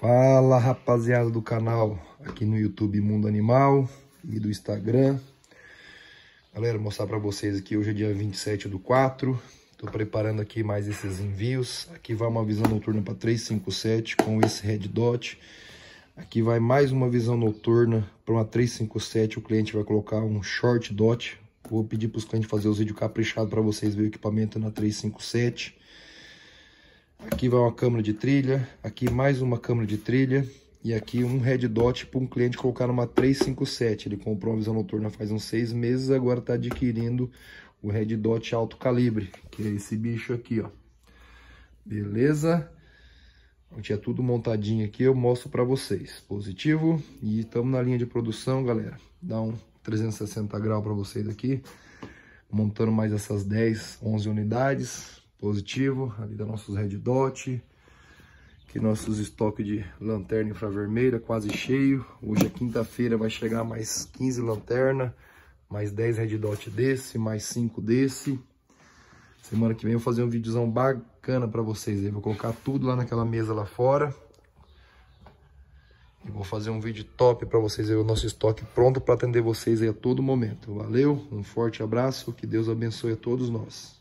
Fala rapaziada do canal aqui no YouTube Mundo Animal e do Instagram. Galera, mostrar para vocês aqui, hoje é dia 27 do 4. Tô preparando aqui mais esses envios. Aqui vai uma visão noturna para 357 com esse red dot. Aqui vai mais uma visão noturna para uma 357. O cliente vai colocar um short dot. Vou pedir para os clientes fazer os vídeos caprichados para vocês verem o equipamento na 357. Aqui vai uma câmera de trilha, aqui mais uma câmera de trilha e aqui um red dot para um cliente colocar numa 357. Ele comprou uma visão noturna faz uns seis meses, agora está adquirindo o red dot alto calibre, que é esse bicho aqui, ó. Beleza? Tinha tudo montadinho aqui, eu mostro para vocês. Positivo e estamos na linha de produção, galera. Dá um 360 grau para vocês aqui, montando mais essas 10, 11 unidades positivo ali da nossos red dot, que nossos estoque de lanterna infravermelha quase cheio. Hoje é quinta-feira, vai chegar mais 15 lanterna, mais 10 red dot desse, mais 5 desse. Semana que vem eu vou fazer um videozão bacana para vocês aí, vou colocar tudo lá naquela mesa lá fora. E vou fazer um vídeo top para vocês aí, o nosso estoque pronto para atender vocês aí a todo momento. Valeu, um forte abraço, que Deus abençoe a todos nós.